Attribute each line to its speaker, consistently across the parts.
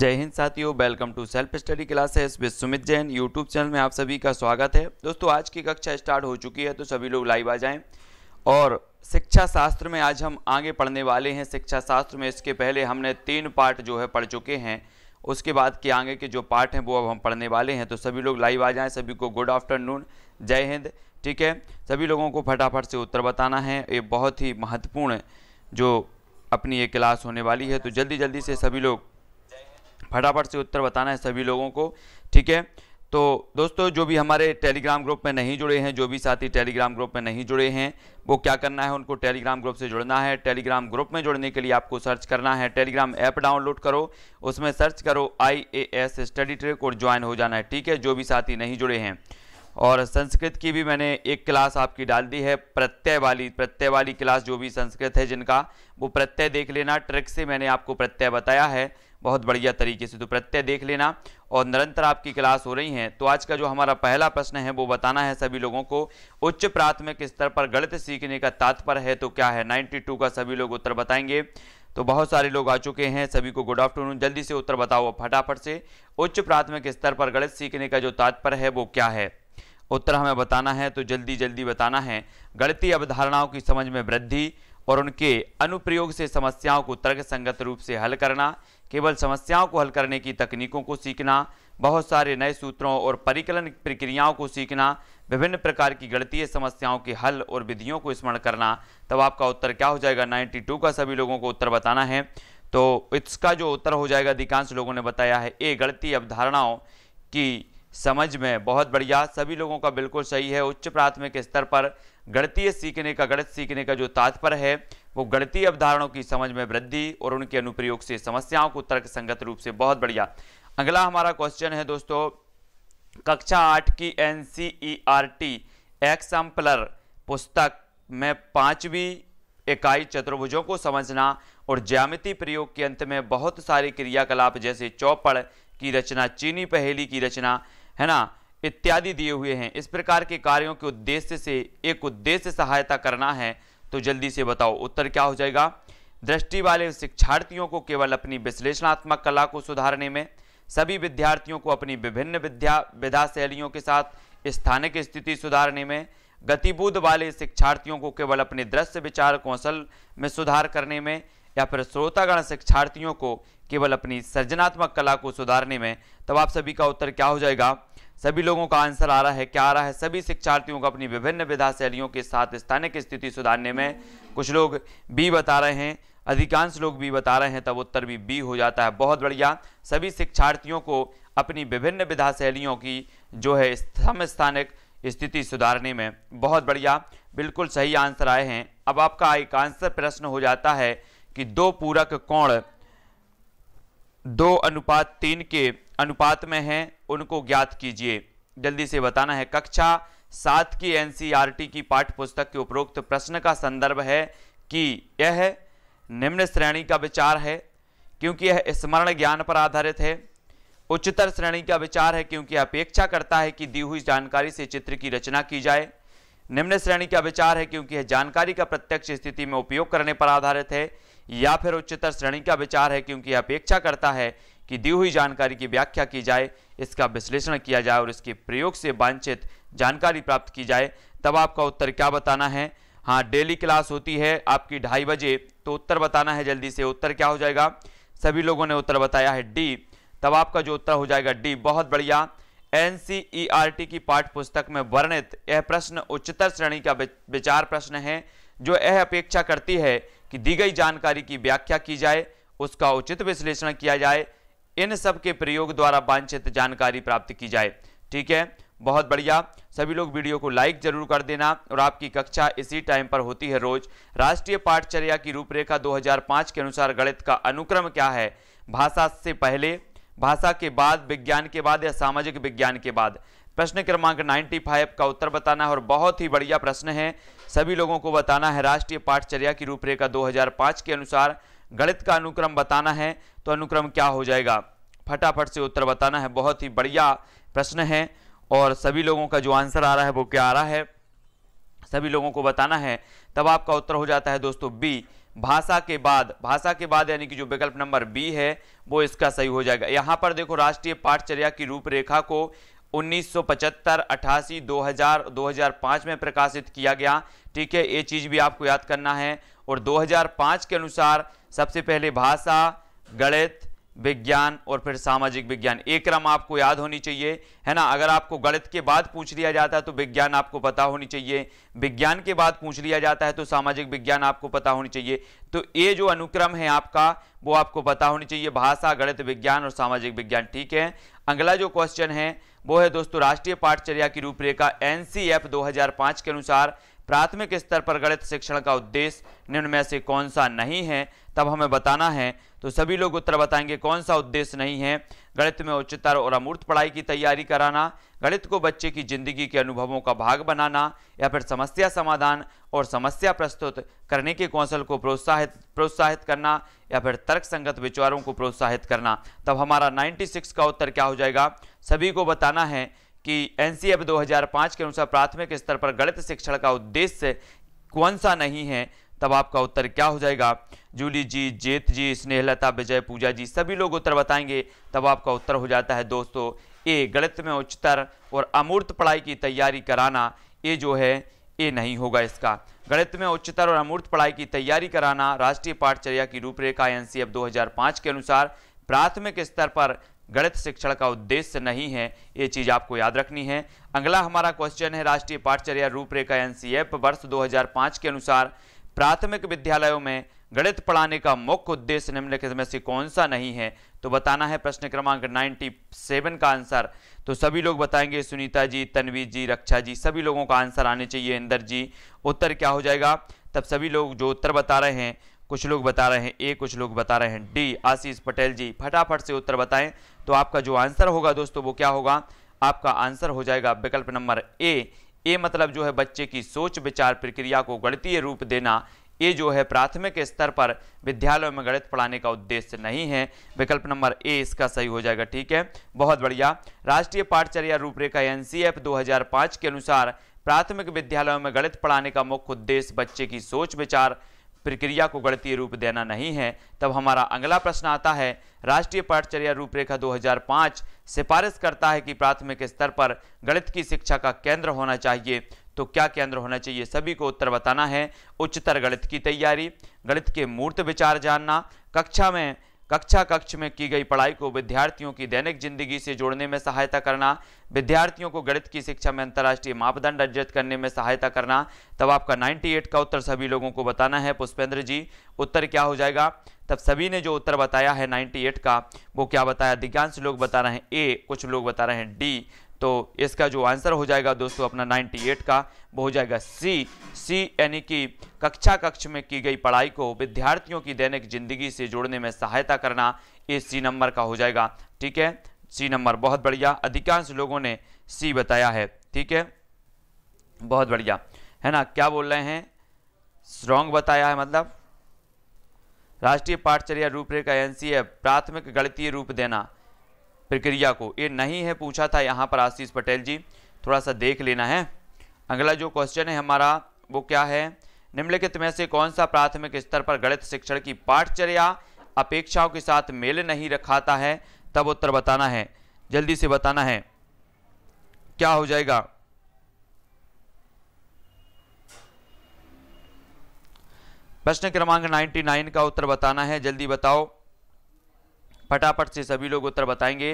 Speaker 1: जय हिंद साथियों welcome to self study classes with Sumit Jain YouTube channel में आप सभी का स्वागत है दोस्तों आज की कक्षा स्टार्ट हो चुकी है तो सभी लोग लाइव आ जाएं और शिक्षा शास्त्र में आज हम आगे पढ़ने वाले हैं शिक्षा शास्त्र में इसके पहले हमने तीन पार्ट जो है पढ़ चुके हैं उसके बाद के आगे के जो पार्ट हैं वो अब हम पढ़ने वाले हैं तो सभी लोग लाइव आ जाएँ सभी को गुड आफ्टरनून जय हिंद ठीक है सभी लोगों को फटाफट से उत्तर बताना है ये बहुत ही महत्वपूर्ण जो अपनी ये क्लास होने वाली है तो जल्दी जल्दी से सभी लोग फटाफट से उत्तर बताना है सभी लोगों को ठीक है तो दोस्तों जो भी हमारे टेलीग्राम ग्रुप में नहीं जुड़े हैं जो भी साथी टेलीग्राम ग्रुप में नहीं जुड़े हैं वो क्या करना है उनको टेलीग्राम ग्रुप से जुड़ना है टेलीग्राम ग्रुप में जुड़ने के लिए आपको सर्च करना है टेलीग्राम ऐप डाउनलोड करो उसमें सर्च करो I A S study trick और ज्वाइन हो जाना है ठीक है जो भी साथी नहीं जुड़े हैं और संस्कृत की भी मैंने एक क्लास आपकी डाल दी है प्रत्यय वाली प्रत्यय वाली क्लास जो भी संस्कृत है जिनका वो प्रत्यय देख लेना ट्रिक से मैंने आपको प्रत्यय बताया है बहुत बढ़िया तरीके से तो प्रत्यय देख लेना और निरंतर आपकी क्लास हो रही है तो आज का जो हमारा पहला प्रश्न है वो बताना है सभी लोगों को उच्च प्राथमिक स्तर पर गणित सीखने का तात्पर्य है तो क्या है 92 का सभी लोग उत्तर बताएंगे तो बहुत सारे लोग आ चुके हैं सभी को गुड आफ्टरनून जल्दी से उत्तर बताओ फटाफट से उच्च प्राथमिक स्तर पर गणित सीखने का जो तात्पर्य है वो क्या है उत्तर हमें बताना है तो जल्दी जल्दी बताना है गणितीय अवधारणाओं की समझ में वृद्धि और उनके अनुप्रयोग से समस्याओं को तर्कसंगत रूप से हल करना केवल समस्याओं को हल करने की तकनीकों को सीखना बहुत सारे नए सूत्रों और परिकलन प्रक्रियाओं को सीखना विभिन्न प्रकार की गणतीय समस्याओं के हल और विधियों को स्मरण करना तब आपका उत्तर क्या हो जाएगा 92 का सभी लोगों को उत्तर बताना है तो इसका जो उत्तर हो जाएगा अधिकांश लोगों ने बताया है ए गणतीय अवधारणाओं की समझ में बहुत बढ़िया सभी लोगों का बिल्कुल सही है उच्च प्राथमिक स्तर पर गणितीय सीखने का गणित सीखने का जो तात्पर्य है वो गणितीय अवधारणों की समझ में वृद्धि और उनके अनुप्रयोग से समस्याओं को तर्क संगत रूप से बहुत बढ़िया अगला हमारा क्वेश्चन है दोस्तों कक्षा आठ की N C E R T exemplar पुस्तक में पांचवी इकाई चतुर्भुजों को समझना और ज्यामिति प्रयोग के अंत में बहुत सारे क्रियाकलाप जैसे चौपड़ की रचना चीनी पहेली की रचना है ना इत्यादि दिए हुए हैं इस प्रकार के कार्यों के उद्देश्य से एक उद्देश्य सहायता करना है तो जल्दी से बताओ उत्तर क्या हो जाएगा दृष्टि वाले शिक्षार्थियों को केवल अपनी विश्लेषणात्मक कला को सुधारने में सभी विद्यार्थियों को अपनी विभिन्न विद्या विधा शैलियों के साथ स्थानिक स्थिति सुधारने में गतिबोध वाले शिक्षार्थियों को केवल अपने दृश्य विचार कौशल में सुधार करने में या फिर श्रोतागण शिक्षार्थियों को केवल अपनी सृजनात्मक कला को सुधारने में तब आप सभी का उत्तर क्या हो जाएगा सभी लोगों का आंसर आ रहा है क्या आ रहा है सभी शिक्षार्थियों को अपनी विभिन्न विधा शैलियों के साथ स्थानिक स्थिति सुधारने में कुछ लोग बी बता रहे हैं अधिकांश लोग बी बता रहे हैं तब उत्तर भी बी हो जाता है बहुत बढ़िया सभी शिक्षार्थियों को अपनी विभिन्न विधा शैलियों की जो है समस्थानिक स्थिति सुधारने में बहुत बढ़िया बिल्कुल सही आंसर आए हैं अब आपका एक आंसर प्रश्न हो जाता है कि दो पूरक कोण दो अनुपात तीन के अनुपात में हैं उनको ज्ञात कीजिए जल्दी से बताना है कक्षा सात की एनसीईआरटी e की पाठ्य पुस्तक के उपरोक्त प्रश्न का संदर्भ है कि यह निम्न श्रेणी का विचार है क्योंकि यह स्मरण ज्ञान पर आधारित है उच्चतर श्रेणी का विचार है क्योंकि अपेक्षा करता है कि दी हुई जानकारी से चित्र की रचना की जाए निम्न श्रेणी का विचार है क्योंकि यह जानकारी का प्रत्यक्ष स्थिति में उपयोग करने पर आधारित है या फिर उच्चतर श्रेणी का विचार है क्योंकि अपेक्षा करता है की दी हुई जानकारी की व्याख्या की जाए इसका विश्लेषण किया जाए और इसके प्रयोग से वांछित जानकारी प्राप्त की जाए तब आपका उत्तर क्या बताना है हाँ डेली क्लास होती है आपकी ढाई बजे तो उत्तर बताना है जल्दी से उत्तर क्या हो जाएगा सभी लोगों ने उत्तर बताया है डी तब आपका जो उत्तर हो जाएगा डी बहुत बढ़िया एन की पाठ्यपुस्तक पुस्तक में वर्णित यह प्रश्न उच्चतर श्रेणी का विचार प्रश्न है जो यह अपेक्षा करती है कि दी गई जानकारी की व्याख्या की जाए उसका उचित विश्लेषण किया जाए इन सब के प्रयोग द्वारा वांछित जानकारी प्राप्त की जाए ठीक है बहुत बढ़िया सभी लोग वीडियो को लाइक जरूर कर देना और आपकी कक्षा इसी टाइम पर होती है रोज राष्ट्रीय पाठचर्या की रूपरेखा 2005 के अनुसार गणित का अनुक्रम क्या है भाषा से पहले भाषा के बाद विज्ञान के बाद या सामाजिक विज्ञान के बाद प्रश्न क्रमांक 95 का उत्तर बताना है और बहुत ही बढ़िया प्रश्न है सभी लोगों को बताना है राष्ट्रीय पाठचर्या की रूपरेखा दो के अनुसार गणित का अनुक्रम बताना है तो अनुक्रम क्या हो जाएगा फटाफट से उत्तर बताना है बहुत ही बढ़िया प्रश्न है और सभी लोगों का जो आंसर आ रहा है वो क्या आ रहा है सभी लोगों को बताना है तब आपका उत्तर हो जाता है दोस्तों बी भाषा के बाद भाषा के बाद यानी कि जो विकल्प नंबर बी है वो इसका सही हो जाएगा यहाँ पर देखो राष्ट्रीय पाठचर्या की रूपरेखा को 1975, 88, 2000, 2005 में प्रकाशित किया गया ठीक है ये चीज़ भी आपको याद करना है और 2005 के अनुसार सबसे पहले भाषा गणित विज्ञान और फिर सामाजिक विज्ञान एक क्रम आपको याद होनी चाहिए है ना अगर आपको गणित के बाद पूछ लिया जाता है तो विज्ञान आपको पता होनी चाहिए विज्ञान के बाद पूछ लिया जाता है तो सामाजिक विज्ञान आपको पता होनी चाहिए तो ये जो अनुक्रम है आपका वो आपको पता होनी चाहिए भाषा गणित विज्ञान और सामाजिक विज्ञान ठीक है अगला जो क्वेश्चन है वो है दोस्तों राष्ट्रीय पाठचर्या की रूपरेखा एन सी एफ दो हजार पाँच के अनुसार प्राथमिक स्तर पर गणित शिक्षण का उद्देश्य निम्न में से कौन सा नहीं है तब हमें बताना है तो सभी लोग उत्तर बताएंगे कौन सा उद्देश्य नहीं है गणित में उच्चतर और अमूर्त पढ़ाई की तैयारी कराना गणित को बच्चे की जिंदगी के अनुभवों का भाग बनाना या फिर समस्या समाधान और समस्या प्रस्तुत करने के कौशल को प्रोत्साहित प्रोत्साहित करना या फिर तर्क संगत विचारों को प्रोत्साहित करना तब हमारा 96 का उत्तर क्या हो जाएगा सभी को बताना है कि एन 2005 के अनुसार प्राथमिक स्तर पर गणित शिक्षण का उद्देश्य कौन सा नहीं है तब आपका उत्तर क्या हो जाएगा जूली जी जेत जी स्नेहलता विजय पूजा जी सभी लोग उत्तर बताएंगे तब आपका उत्तर हो जाता है दोस्तों ए गणित में उच्चतर और अमूर्त पढ़ाई की तैयारी कराना ये जो है ये नहीं होगा इसका गणित में उच्चतर और अमूर्त पढ़ाई की तैयारी कराना राष्ट्रीय पाठचर्या की रूपरेखा एन सी 2005 के अनुसार प्राथमिक स्तर पर गणित शिक्षण का उद्देश्य नहीं है ये चीज़ आपको याद रखनी है अगला हमारा क्वेश्चन है राष्ट्रीय पाठचर्या रूपरेखा एन सी वर्ष 2005 के अनुसार प्राथमिक विद्यालयों में गणित पढ़ाने का मुख्य उद्देश्य निम्नलिखित में से कौन सा नहीं है तो बताना है प्रश्न क्रमांक 97 का आंसर तो सभी लोग बताएंगे सुनीता जी तन्वी जी रक्षा जी सभी लोगों का आंसर आने चाहिए इंदर जी उत्तर क्या हो जाएगा तब सभी लोग जो उत्तर बता रहे हैं कुछ लोग बता रहे हैं ए कुछ लोग बता रहे हैं डी आशीष पटेल जी फटाफट से उत्तर बताएं तो आपका जो आंसर होगा दोस्तों वो क्या होगा आपका आंसर हो जाएगा विकल्प नंबर ए ये मतलब जो है बच्चे की सोच विचार प्रक्रिया को गणितीय रूप देना ये जो है प्राथमिक स्तर पर विद्यालयों में गणित पढ़ाने का उद्देश्य नहीं है विकल्प नंबर ए इसका सही हो जाएगा ठीक है बहुत बढ़िया राष्ट्रीय पाठचर्या रूपरेखा एन 2005 के अनुसार प्राथमिक विद्यालयों में गणित पढ़ाने का मुख्य उद्देश्य बच्चे की सोच विचार प्रक्रिया को गणतीय रूप देना नहीं है तब हमारा अगला प्रश्न आता है राष्ट्रीय पाठचर्या रूपरेखा 2005 सिफारिश करता है कि प्राथमिक स्तर पर गणित की शिक्षा का केंद्र होना चाहिए तो क्या केंद्र होना चाहिए सभी को उत्तर बताना है उच्चतर गणित की तैयारी गणित के मूर्त विचार जानना कक्षा में कक्षा कक्ष में की गई पढ़ाई को विद्यार्थियों की दैनिक जिंदगी से जोड़ने में सहायता करना विद्यार्थियों को गणित की शिक्षा में अंतर्राष्ट्रीय मापदंड अर्जित करने में सहायता करना तब आपका 98 का उत्तर सभी लोगों को बताना है पुष्पेंद्र जी उत्तर क्या हो जाएगा तब सभी ने जो उत्तर बताया है 98 का वो क्या बताया अधिकांश लोग बता रहे हैं ए कुछ लोग बता रहे हैं डी तो इसका जो आंसर हो जाएगा दोस्तों अपना 98 का वो हो जाएगा सी सी यानी कि कक्षा कक्ष में की गई पढ़ाई को विद्यार्थियों की दैनिक जिंदगी से जोड़ने में सहायता करना ये सी नंबर का हो जाएगा ठीक है सी नंबर बहुत बढ़िया अधिकांश लोगों ने सी बताया है ठीक है बहुत बढ़िया है ना क्या बोल रहे हैं रॉन्ग बताया है मतलब राष्ट्रीय पाठचर्या रूपरेखा एन प्राथमिक गणितीय रूप देना प्रक्रिया को ये नहीं है पूछा था यहाँ पर आशीष पटेल जी थोड़ा सा देख लेना है अगला जो क्वेश्चन है हमारा वो क्या है निम्नलिखित में से कौन सा प्राथमिक स्तर पर गणित शिक्षण की पाठचर्या अपेक्षाओं के साथ मेल नहीं रखाता है तब उत्तर बताना है जल्दी से बताना है क्या हो जाएगा प्रश्न क्रमांक 99 का उत्तर बताना है जल्दी बताओ फटाफट से सभी लोग उत्तर बताएंगे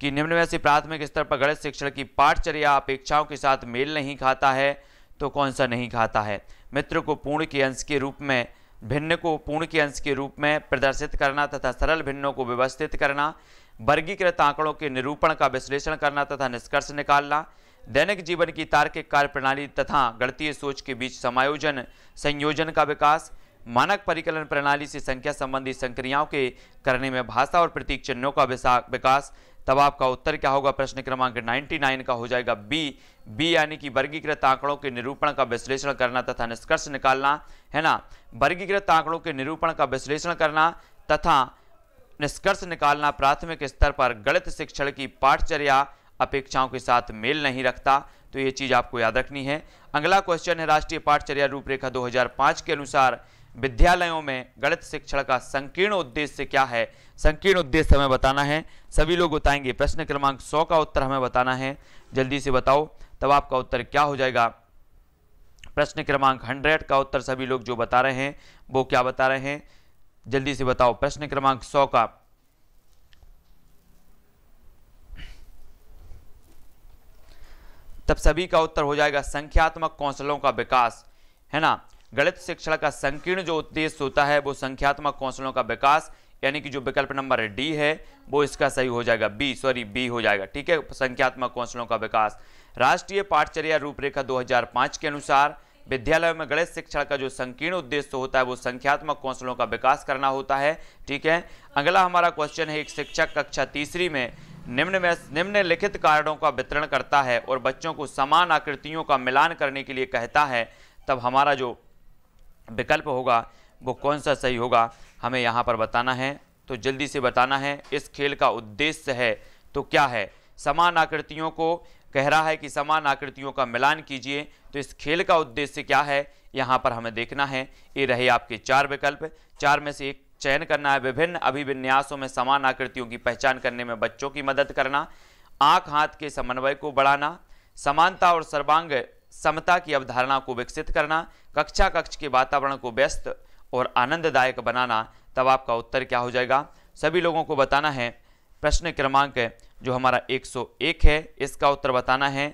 Speaker 1: कि निम्न में से प्राथमिक स्तर पर गणित शिक्षण की पाठचर्या अपेक्षाओं के साथ मेल नहीं खाता है तो कौन सा नहीं खाता है मित्र को पूर्ण के अंश के रूप में भिन्न को पूर्ण के अंश के रूप में प्रदर्शित करना तथा सरल भिन्नों को व्यवस्थित करना वर्गीकृत आंकड़ों के निरूपण का विश्लेषण करना तथा निष्कर्ष निकालना दैनिक जीवन की तार्किक कार्य प्रणाली तथा गणतीय सोच के बीच समायोजन संयोजन का विकास मानक परिकलन प्रणाली से संख्या संबंधी संक्रियाओं के करने में भाषा और प्रतीक चिन्हों का विकास तब आपका उत्तर क्या होगा प्रश्न क्रमांक 99 का हो जाएगा बी बी यानी कि वर्गीकृत आंकड़ों के निरूपण का विश्लेषण करना तथा निष्कर्ष निकालना है ना वर्गीकृत आंकड़ों के निरूपण का विश्लेषण करना तथा निष्कर्ष निकालना प्राथमिक स्तर पर गणित शिक्षण की पाठचर्या अपेक्षाओं के साथ मेल नहीं रखता तो ये चीज़ आपको याद रखनी है अगला क्वेश्चन है राष्ट्रीय पाठचर्या रूपरेखा 2005 के अनुसार विद्यालयों में गणित शिक्षण का संकीर्ण उद्देश्य क्या है संकीर्ण उद्देश्य हमें बताना है सभी लोग बताएंगे प्रश्न क्रमांक सौ का उत्तर हमें बताना है जल्दी से बताओ तब आपका उत्तर क्या हो जाएगा प्रश्न क्रमांक हंड्रेड का उत्तर सभी लोग जो बता रहे हैं वो क्या बता रहे हैं जल्दी से बताओ प्रश्न क्रमांक सौ का तब सभी का उत्तर हो जाएगा संख्यात्मक कौशलों का विकास है ना गणित शिक्षण का संकीर्ण जो उद्देश्य होता है वो संख्यात्मक कौशलों का विकास यानी कि जो विकल्प नंबर डी है वो इसका सही हो जाएगा बी सॉरी बी हो जाएगा ठीक है संख्यात्मक कौशलों का विकास राष्ट्रीय पाठचर्या रूपरेखा 2005 के अनुसार विद्यालयों में गणित शिक्षण का जो संकीर्ण उद्देश्य होता है वो संख्यात्मक कौशलों का विकास करना होता है ठीक है अगला हमारा क्वेश्चन है एक शिक्षक कक्षा तीसरी में निम्न में निम्न लिखित का वितरण करता है और बच्चों को समान आकृतियों का मिलान करने के लिए कहता है तब हमारा जो विकल्प होगा वो कौन सा सही होगा हमें यहाँ पर बताना है तो जल्दी से बताना है इस खेल का उद्देश्य है तो क्या है समान आकृतियों को कह रहा है कि समान आकृतियों का मिलान कीजिए तो इस खेल का उद्देश्य क्या है यहाँ पर हमें देखना है ये रहे आपके चार विकल्प चार में से एक चयन करना है विभिन्न अभिविन्यासों में समान आकृतियों की पहचान करने में बच्चों की मदद करना आँख हाथ के समन्वय को बढ़ाना समानता और सर्वांग समता की अवधारणा को विकसित करना कक्षा कक्ष के वातावरण को व्यस्त और आनंददायक बनाना तब आपका उत्तर क्या हो जाएगा सभी लोगों को बताना है प्रश्न क्रमांक जो हमारा 101 है इसका उत्तर बताना है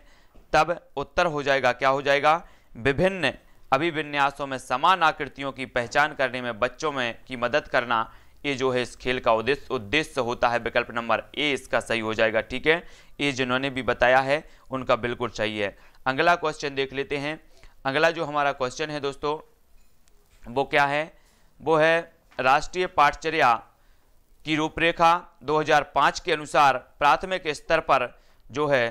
Speaker 1: तब उत्तर हो जाएगा क्या हो जाएगा विभिन्न अभिविन्यासों में समान आकृतियों की पहचान करने में बच्चों में की मदद करना ये जो है इस खेल का उद्देश्य उद्देश्य होता है विकल्प नंबर ए इसका सही हो जाएगा ठीक है ये जिन्होंने भी बताया है उनका बिल्कुल सही है अगला क्वेश्चन देख लेते हैं अगला जो हमारा क्वेश्चन है दोस्तों वो क्या है वो है राष्ट्रीय पाठचर्या की रूपरेखा 2005 के अनुसार प्राथमिक स्तर पर जो है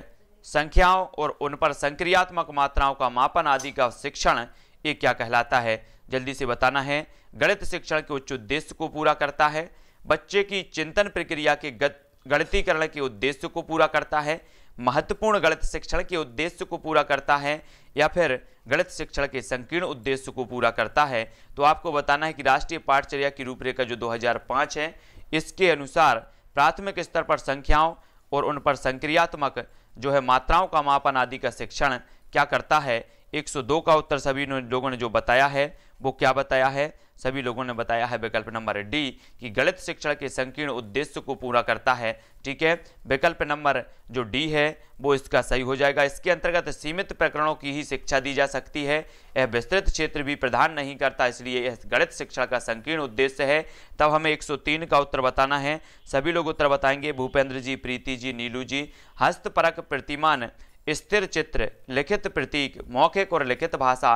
Speaker 1: संख्याओं और उन पर संक्रियात्मक मात्राओं का मापन आदि का शिक्षण ये क्या कहलाता है जल्दी से बताना है गणित शिक्षण के उच्च उद्देश्य को पूरा करता है बच्चे की चिंतन प्रक्रिया के गणितीकरण के उद्देश्य को पूरा करता है महत्वपूर्ण गणित शिक्षण के उद्देश्य को पूरा करता है या फिर गणित शिक्षण के संकीर्ण उद्देश्य को पूरा करता है तो आपको बताना है कि राष्ट्रीय पाठचर्या की रूपरेखा जो 2005 है इसके अनुसार प्राथमिक स्तर पर संख्याओं और उन पर संक्रियात्मक जो है मात्राओं का मापन आदि का शिक्षण क्या करता है 102 का उत्तर सभी लोगों ने जो बताया है वो क्या बताया है सभी लोगों ने बताया है विकल्प नंबर डी कि गणित शिक्षण के संकीर्ण उद्देश्य को पूरा करता है ठीक है विकल्प नंबर जो डी है वो इसका सही हो जाएगा इसके अंतर्गत सीमित प्रकरणों की ही शिक्षा दी जा सकती है यह विस्तृत क्षेत्र भी प्रदान नहीं करता इसलिए यह गणित शिक्षा का संकीर्ण उद्देश्य है तब हमें एक का उत्तर बताना है सभी लोग उत्तर बताएंगे भूपेंद्र जी प्रीति जी नीलू जी हस्तपरक प्रतिमान स्थिर चित्र लिखित प्रतीक मौखिक और लिखित भाषा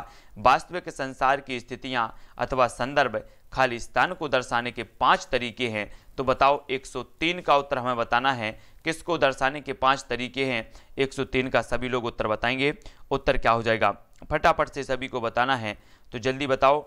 Speaker 1: वास्तविक संसार की स्थितियां अथवा संदर्भ खाली स्थान को दर्शाने के पांच तरीके हैं तो बताओ 103 का उत्तर हमें बताना है किसको दर्शाने के पांच तरीके हैं 103 का सभी लोग उत्तर बताएंगे उत्तर क्या हो जाएगा फटाफट से सभी को बताना है तो जल्दी बताओ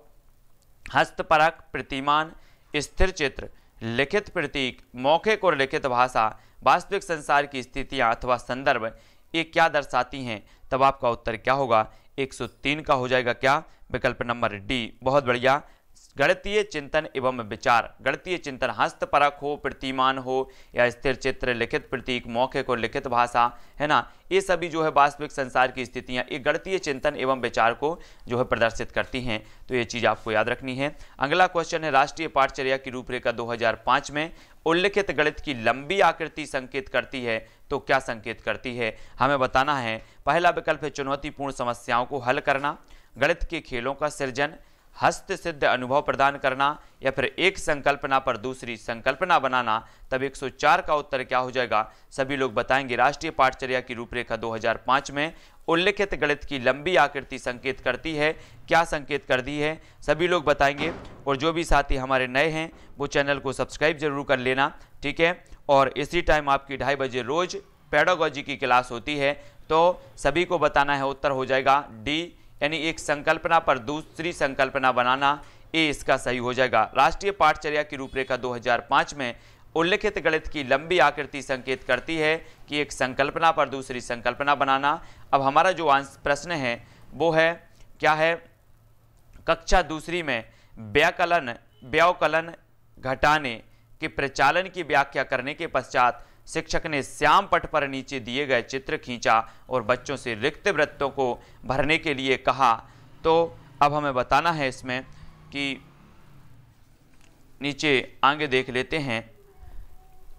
Speaker 1: हस्तपरक प्रतिमान स्थिर चित्र लिखित प्रतीक मौखिक और लिखित भाषा वास्तविक संसार की स्थितियाँ अथवा संदर्भ ये क्या दर्शाती हैं तब आपका उत्तर क्या होगा 103 का हो जाएगा क्या विकल्प नंबर डी बहुत बढ़िया गणतीय चिंतन एवं विचार गणतीय चिंतन हस्तपरक हो प्रतिमान हो या स्थिर चित्र लिखित प्रतीक मौके को लिखित भाषा है ना ये सभी जो है वास्तविक संसार की स्थितियाँ ये गणतीय चिंतन एवं विचार को जो है प्रदर्शित करती हैं तो ये चीज़ आपको याद रखनी है अगला क्वेश्चन है राष्ट्रीय पाठचर्या की रूपरेखा 2005 में उल्लिखित गणित की लंबी आकृति संकेत करती है तो क्या संकेत करती है हमें बताना है पहला विकल्प है चुनौतीपूर्ण समस्याओं को हल करना गणित के खेलों का सृजन हस्त सिद्ध अनुभव प्रदान करना या फिर एक संकल्पना पर दूसरी संकल्पना बनाना तब 104 का उत्तर क्या हो जाएगा सभी लोग बताएंगे राष्ट्रीय पाठचर्या की रूपरेखा 2005 में उल्लिखित गणित की लंबी आकृति संकेत करती है क्या संकेत कर दी है सभी लोग बताएंगे और जो भी साथी हमारे नए हैं वो चैनल को सब्सक्राइब जरूर कर लेना ठीक है और इसी टाइम आपकी ढाई बजे रोज़ पेडागोजी की क्लास होती है तो सभी को बताना है उत्तर हो जाएगा डी यानी एक संकल्पना पर दूसरी संकल्पना बनाना ए इसका सही हो जाएगा राष्ट्रीय पाठचर्या की रूपरेखा 2005 में उल्लिखित गणित की लंबी आकृति संकेत करती है कि एक संकल्पना पर दूसरी संकल्पना बनाना अब हमारा जो प्रश्न है वो है क्या है कक्षा दूसरी में व्याकलन व्यावकलन घटाने के प्रचालन की व्याख्या करने के पश्चात शिक्षक ने श्याम पट पर नीचे दिए गए चित्र खींचा और बच्चों से रिक्त वृत्तों को भरने के लिए कहा तो अब हमें बताना है इसमें कि नीचे आगे देख लेते हैं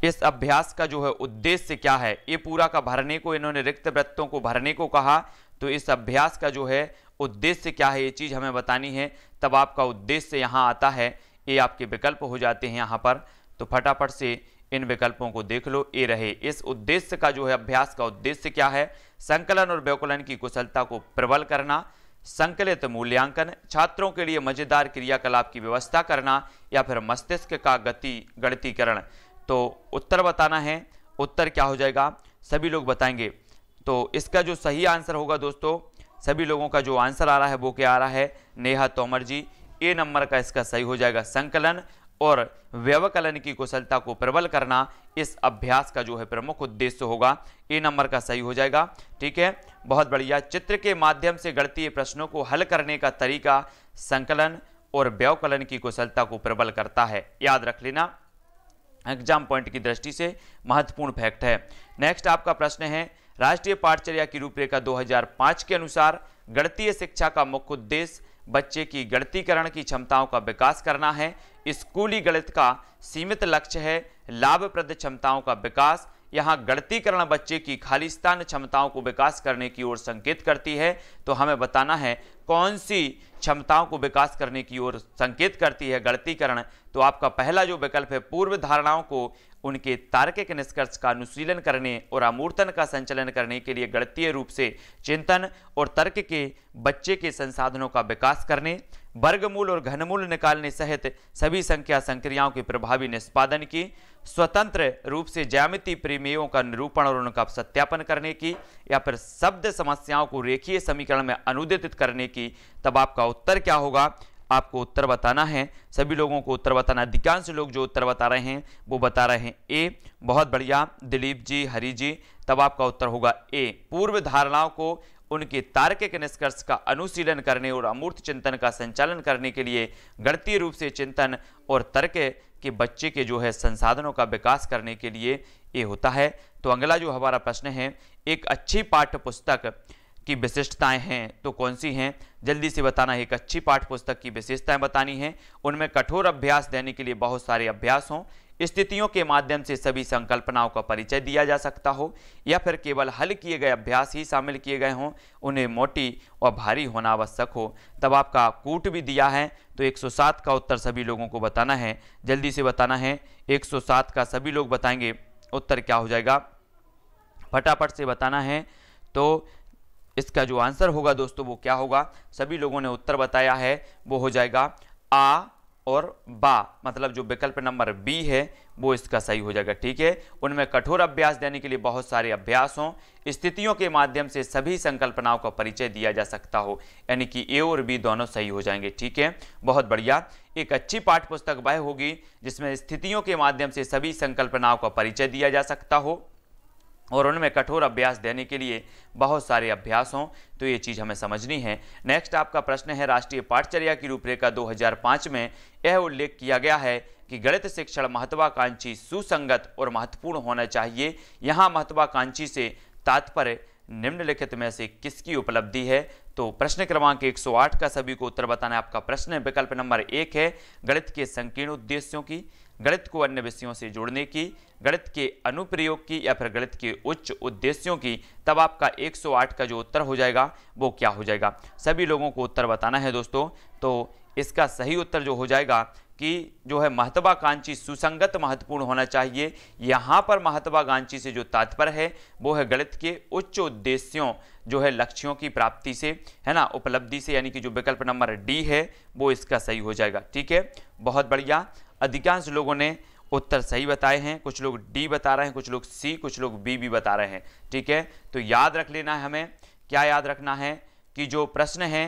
Speaker 1: इस अभ्यास का जो है उद्देश्य क्या है ये पूरा का भरने को इन्होंने रिक्त वृत्तों को भरने को कहा तो इस अभ्यास का जो है उद्देश्य क्या है ये चीज़ हमें बतानी है तब आपका उद्देश्य यहाँ आता है ये आपके विकल्प हो जाते हैं यहाँ पर तो फटाफट से इन विकल्पों को देख लो ये रहे इस उद्देश्य का जो है अभ्यास का उद्देश्य क्या है संकलन और व्यवकुलन की कुशलता को प्रबल करना संकलित मूल्यांकन छात्रों के लिए मजेदार क्रियाकलाप की व्यवस्था करना या फिर मस्तिष्क का गति गणतीकरण तो उत्तर बताना है उत्तर क्या हो जाएगा सभी लोग बताएंगे तो इसका जो सही आंसर होगा दोस्तों सभी लोगों का जो आंसर आ रहा है वो क्या आ रहा है नेहा तोमर जी ए नंबर का इसका सही हो जाएगा संकलन और व्यवकलन की कुशलता को प्रबल करना इस अभ्यास का जो है प्रमुख उद्देश्य होगा ए नंबर का सही हो जाएगा ठीक है बहुत बढ़िया चित्र के माध्यम से गणतीय प्रश्नों को हल करने का तरीका संकलन और व्यवकलन की कुशलता को प्रबल करता है याद रख लेना एग्जाम पॉइंट की दृष्टि से महत्वपूर्ण फैक्ट है नेक्स्ट आपका प्रश्न है राष्ट्रीय पाठचर्या की रूपरेखा 2005 के अनुसार गणतीय शिक्षा का मुख्य उद्देश्य बच्चे की गणतीकरण की क्षमताओं का विकास करना है स्कूली गणित का सीमित लक्ष्य है लाभप्रद क्षमताओं का विकास यहाँ गणतीकरण बच्चे की खालिस्तान क्षमताओं को विकास करने की ओर संकेत करती है तो हमें बताना है कौन सी क्षमताओं को विकास करने की ओर संकेत करती है गणतीकरण तो आपका पहला जो विकल्प है पूर्व धारणाओं को उनके तार्किक निष्कर्ष का अनुशीलन करने और आमूर्तन का संचालन करने के लिए गणतीय रूप से चिंतन और तर्क के बच्चे के संसाधनों का विकास करने वर्गमूल और घनमूल निकालने सहित सभी संख्या संक्रियाओं के प्रभावी निष्पादन की स्वतंत्र रूप से ज्यामिति प्रेमियों का निरूपण और उनका सत्यापन करने की या फिर शब्द समस्याओं को रेखीय समीकरण में अनुदित करने की तब आपका उत्तर क्या होगा आपको उत्तर बताना है सभी लोगों को उत्तर बताना अधिकांश लोग जो उत्तर बता रहे हैं वो बता रहे हैं ए बहुत बढ़िया दिलीप जी हरी जी तब आपका उत्तर होगा ए पूर्व धारणाओं को उनके तार्किक निष्कर्ष का अनुशीलन करने और अमूर्त चिंतन का संचालन करने के लिए गणतीय रूप से चिंतन और तर्क के बच्चे के जो है संसाधनों का विकास करने के लिए ये होता है तो अगला जो हमारा प्रश्न है एक अच्छी पाठ्य पुस्तक की विशिष्टताएं हैं तो कौन सी हैं जल्दी से बताना है एक अच्छी पाठ्य पुस्तक की विशेषताएं बतानी हैं उनमें कठोर अभ्यास देने के लिए बहुत सारे अभ्यास हों स्थितियों के माध्यम से सभी संकल्पनाओं का परिचय दिया जा सकता हो या फिर केवल हल किए गए अभ्यास ही शामिल किए गए हों उन्हें मोटी और भारी होना आवश्यक हो तब आपका कूट भी दिया है तो 107 का उत्तर सभी लोगों को बताना है जल्दी से बताना है 107 का सभी लोग बताएंगे उत्तर क्या हो जाएगा फटाफट से बताना है तो इसका जो आंसर होगा दोस्तों वो क्या होगा सभी लोगों ने उत्तर बताया है वो हो जाएगा आ और बा मतलब जो विकल्प नंबर बी है वो इसका सही हो जाएगा ठीक है उनमें कठोर अभ्यास देने के लिए बहुत सारे अभ्यास हों स्थितियों के माध्यम से सभी संकल्पनाओं का परिचय दिया जा सकता हो यानी कि ए और बी दोनों सही हो जाएंगे ठीक है बहुत बढ़िया एक अच्छी पाठ्य पुस्तक वह होगी जिसमें स्थितियों के माध्यम से सभी संकल्पनाओं का परिचय दिया जा सकता हो और उनमें कठोर अभ्यास देने के लिए बहुत सारे अभ्यास हों तो ये चीज़ हमें समझनी है नेक्स्ट आपका प्रश्न है राष्ट्रीय पाठचर्या की रूपरेखा 2005 में यह उल्लेख किया गया है कि गणित शिक्षण महत्वाकांक्षी सुसंगत और महत्वपूर्ण होना चाहिए यहाँ महत्वाकांक्षी से तात्पर्य निम्नलिखित में से किसकी उपलब्धि है तो प्रश्न क्रमांक 108 का सभी को उत्तर बताना आपका प्रश्न विकल्प नंबर एक है गणित के संकीर्ण उद्देश्यों की गणित को अन्य विषयों से जोड़ने की गणित के अनुप्रयोग की या फिर गणित के उच्च उद्देश्यों की तब आपका 108 का जो उत्तर हो जाएगा वो क्या हो जाएगा सभी लोगों को उत्तर बताना है दोस्तों तो इसका सही उत्तर जो हो जाएगा कि जो है महत्वाकांक्षी सुसंगत महत्वपूर्ण होना चाहिए यहाँ पर महत्वाकांक्षी से जो तात्पर्य है वो है गणित के उच्च उद्देश्यों जो है लक्ष्यों की प्राप्ति से है ना उपलब्धि से यानी कि जो विकल्प नंबर डी है वो इसका सही हो जाएगा ठीक है बहुत बढ़िया अधिकांश लोगों ने उत्तर सही बताए हैं कुछ लोग डी बता रहे हैं कुछ लोग सी कुछ लोग बी भी बता रहे हैं ठीक है तो याद रख लेना है हमें क्या याद रखना है कि जो प्रश्न है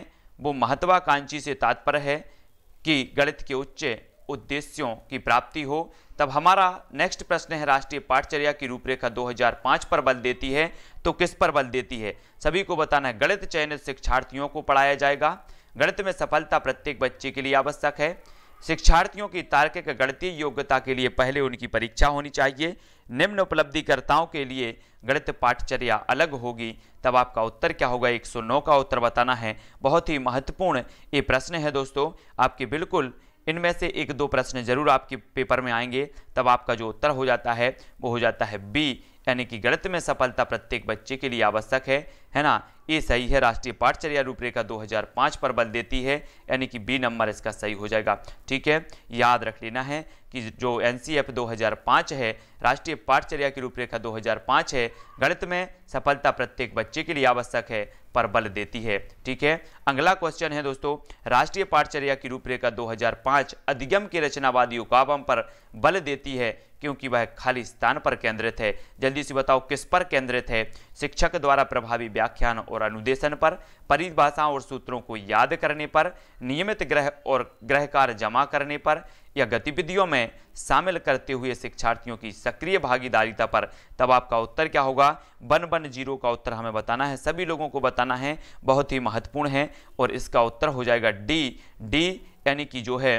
Speaker 1: वो महत्वाकांक्षी से तात्पर्य है कि गणित के उच्च उद्देश्यों की प्राप्ति हो तब हमारा नेक्स्ट प्रश्न है राष्ट्रीय पाठचर्या की रूपरेखा 2005 पर बल देती है तो किस पर बल देती है सभी को बताना है गणित चयनित शिक्षार्थियों को पढ़ाया जाएगा गणित में सफलता प्रत्येक बच्चे के लिए आवश्यक है शिक्षार्थियों की तार्किक गणितीय योग्यता के लिए पहले उनकी परीक्षा होनी चाहिए निम्न उपलब्धिकर्ताओं के लिए गणित पाठचर्या अलग होगी तब आपका उत्तर क्या होगा 109 का उत्तर बताना है बहुत ही महत्वपूर्ण ये प्रश्न है दोस्तों आपके बिल्कुल इनमें से एक दो प्रश्न जरूर आपके पेपर में आएंगे तब आपका जो उत्तर हो जाता है वो हो जाता है बी यानी कि गणित में सफलता प्रत्येक बच्चे के लिए आवश्यक है है ना ये सही है राष्ट्रीय पाठचर्या रूपरेखा 2005 पर बल देती है यानी कि बी नंबर इसका सही हो जाएगा ठीक है याद रख लेना है कि जो एन 2005 है राष्ट्रीय पाठचर्या की रूपरेखा 2005 है गणित में सफलता प्रत्येक बच्चे के लिए आवश्यक है पर बल देती है ठीक है अगला क्वेश्चन है दोस्तों राष्ट्रीय पाठचर्या की रूपरेखा 2005 अधिगम के रचनावादी उकावम पर बल देती है क्योंकि वह खाली स्थान पर केंद्रित है जल्दी से बताओ किस पर केंद्रित है शिक्षक द्वारा प्रभावी व्याख्यान और अनुदेशन पर परिभाषाओं और सूत्रों को याद करने पर नियमित ग्रह और ग्रह कार्य जमा करने पर या गतिविधियों में शामिल करते हुए शिक्षार्थियों की सक्रिय भागीदारीता पर तब आपका उत्तर क्या होगा वन वन जीरो का उत्तर हमें बताना है सभी लोगों को बताना है बहुत ही महत्वपूर्ण है और इसका उत्तर हो जाएगा डी डी यानी कि जो है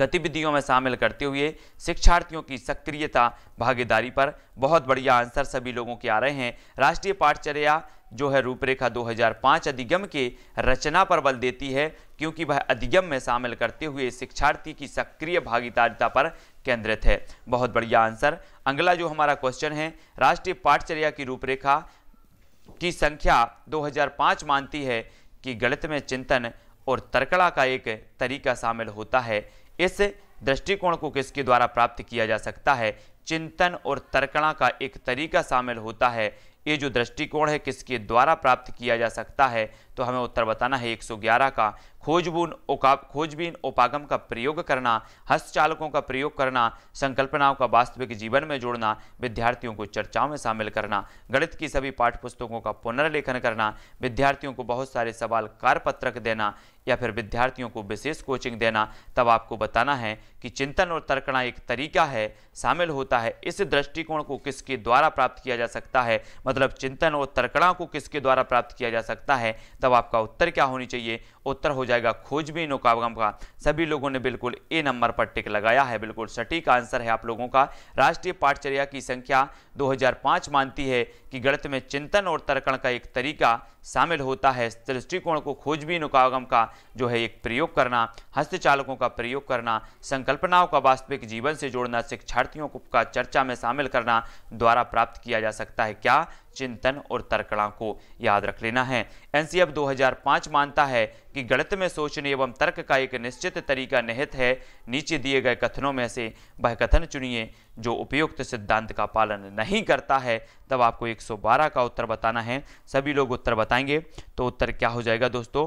Speaker 1: गतिविधियों में शामिल करते हुए शिक्षार्थियों की सक्रियता भागीदारी पर बहुत बढ़िया आंसर सभी लोगों के आ रहे हैं राष्ट्रीय पाठचर्या जो है रूपरेखा 2005 अधिगम के रचना पर बल देती है क्योंकि वह अधिगम में शामिल करते हुए शिक्षार्थी की सक्रिय भागीदारिता पर केंद्रित है बहुत बढ़िया आंसर अगला जो हमारा क्वेश्चन है राष्ट्रीय पाठचर्या की रूपरेखा की संख्या 2005 मानती है कि गणित में चिंतन और तर्कड़ा का एक तरीका शामिल होता है इस दृष्टिकोण को किसके द्वारा प्राप्त किया जा सकता है चिंतन और तर्कणा का एक तरीका शामिल होता है ये जो दृष्टिकोण है किसके द्वारा प्राप्त किया जा सकता है तो हमें उत्तर बताना है 111 का खोजबून खोजबीन उपागम का प्रयोग करना हस्तचालकों का प्रयोग करना संकल्पनाओं का वास्तविक जीवन में जोड़ना विद्यार्थियों को चर्चाओं में शामिल करना गणित की सभी पाठ्यपुस्तकों पुस्तकों का पुनर्लेखन करना विद्यार्थियों को बहुत सारे सवाल कारपत्रक देना या फिर विद्यार्थियों को विशेष कोचिंग देना तब आपको बताना है कि चिंतन और तर्कना एक तरीका है शामिल होता है इस दृष्टिकोण को किसके द्वारा प्राप्त किया जा सकता है मतलब चिंतन और तर्कना को किसके द्वारा प्राप्त किया जा सकता है तब आपका उत्तर क्या होनी चाहिए उत्तर हो जाएगा खोजबीन काम का सभी लोगों ने बिल्कुल ए नंबर पर टिक लगाया है बिल्कुल सटीक आंसर है आप लोगों का राष्ट्रीय पाठचर्या की संख्या 2005 मानती है कि गणित में चिंतन और तर्कण का एक तरीका शामिल होता है दृष्टिकोण को खोजबीन उपागम का जो है एक प्रयोग करना हस्तचालकों का प्रयोग करना संकल्पनाओं का वास्तविक जीवन से जोड़ना शिक्षार्थियों को का चर्चा में शामिल करना द्वारा प्राप्त किया जा सकता है क्या चिंतन और तर्कणा को याद रख लेना है एनसीएफ 2005 मानता है कि गणित में सोचने एवं तर्क का एक निश्चित तरीका निहित है नीचे दिए गए कथनों में से वह कथन चुनिए जो उपयुक्त सिद्धांत का पालन नहीं करता है तब आपको 112 का उत्तर बताना है सभी लोग उत्तर बताएंगे तो उत्तर क्या हो जाएगा दोस्तों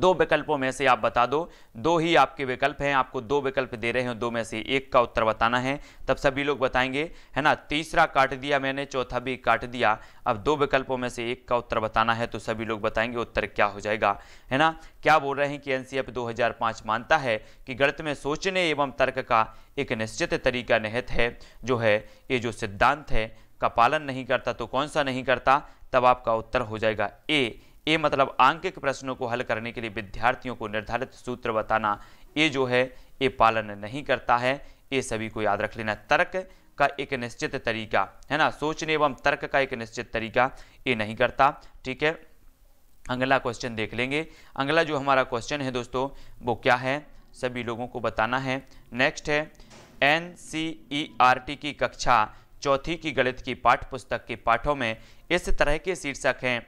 Speaker 1: दो विकल्पों में से आप बता दो दो ही आपके विकल्प हैं आपको दो विकल्प दे रहे हैं दो में से एक का उत्तर बताना है तब सभी लोग बताएंगे है ना तीसरा काट दिया मैंने चौथा भी काट दिया अब दो विकल्पों में से एक का उत्तर बताना है तो सभी लोग बताएंगे उत्तर क्या हो जाएगा है ना क्या बोल रहे हैं कि एन 2005 मानता है कि गणित में सोचने एवं तर्क का एक निश्चित तरीका निहित है जो है ये जो सिद्धांत है का पालन नहीं करता तो कौन सा नहीं करता तब आपका उत्तर हो जाएगा ए ए मतलब आंकिक प्रश्नों को हल करने के लिए विद्यार्थियों को निर्धारित सूत्र बताना ए जो है ये पालन नहीं करता है ये सभी को याद रख लेना तर्क का एक निश्चित तरीका है ना सोचने एवं तर्क का एक निश्चित तरीका ये नहीं करता ठीक है अगला क्वेश्चन देख लेंगे अगला जो हमारा क्वेश्चन है दोस्तों वो क्या है सभी लोगों को बताना है नेक्स्ट है N C E R T की कक्षा चौथी की गणित की पाठ पुस्तक के पाठों में इस तरह के शीर्षक हैं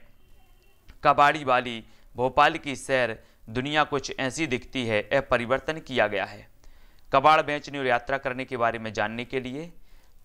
Speaker 1: कबाड़ी वाली भोपाल की सैर दुनिया कुछ ऐसी दिखती है यह परिवर्तन किया गया है कबाड़ बेचने और यात्रा करने के बारे में जानने के लिए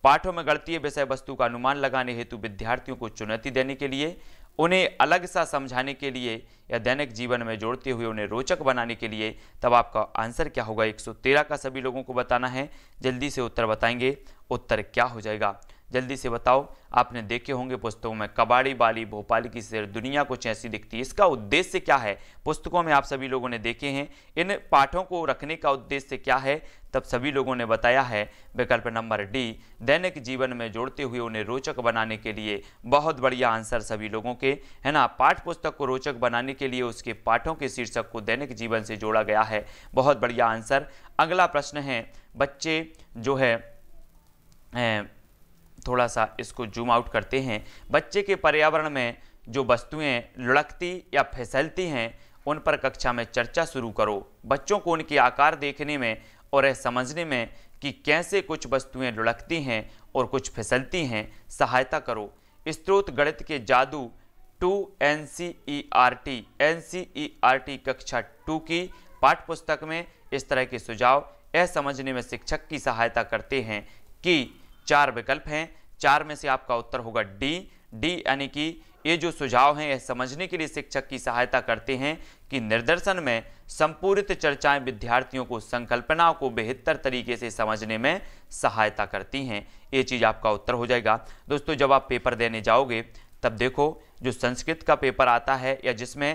Speaker 1: पाठों में गणतीय विषय वस्तु का अनुमान लगाने हेतु विद्यार्थियों को चुनौती देने के लिए उन्हें अलग सा समझाने के लिए या दैनिक जीवन में जोड़ते हुए उन्हें रोचक बनाने के लिए तब आपका आंसर क्या होगा 113 का सभी लोगों को बताना है जल्दी से उत्तर बताएंगे उत्तर क्या हो जाएगा जल्दी से बताओ आपने देखे होंगे पुस्तकों में कबाड़ी बाली भोपाल की सिर दुनिया कुछ ऐसी दिखती है इसका उद्देश्य क्या है पुस्तकों में आप सभी लोगों ने देखे हैं इन पाठों को रखने का उद्देश्य क्या है तब सभी लोगों ने बताया है विकल्प नंबर डी दैनिक जीवन में जोड़ते हुए उन्हें रोचक बनाने के लिए बहुत बढ़िया आंसर सभी लोगों के है ना पाठ पुस्तक को रोचक बनाने के लिए उसके पाठों के शीर्षक को दैनिक जीवन से जोड़ा गया है बहुत बढ़िया आंसर अगला प्रश्न है बच्चे जो है थोड़ा सा इसको जूम आउट करते हैं बच्चे के पर्यावरण में जो वस्तुएं लुढ़कती या फैसलती हैं उन पर कक्षा में चर्चा शुरू करो बच्चों को उनके आकार देखने में और यह समझने में कि कैसे कुछ वस्तुएं लुढ़कती हैं और कुछ फिसलती हैं सहायता करो स्त्रोत गणित के जादू two N C E R T N C E R T कक्षा टू की पाठ्यपुस्तक पुस्तक में इस तरह के सुझाव यह समझने में शिक्षक की सहायता करते हैं कि चार विकल्प हैं चार में से आपका उत्तर होगा डी डी यानी कि ये जो सुझाव हैं यह समझने के लिए शिक्षक की सहायता करते हैं कि निर्दर्शन में संपूरित चर्चाएं विद्यार्थियों को संकल्पना को बेहतर तरीके से समझने में सहायता करती हैं ये चीज़ आपका उत्तर हो जाएगा दोस्तों जब आप पेपर देने जाओगे तब देखो जो संस्कृत का पेपर आता है या जिसमें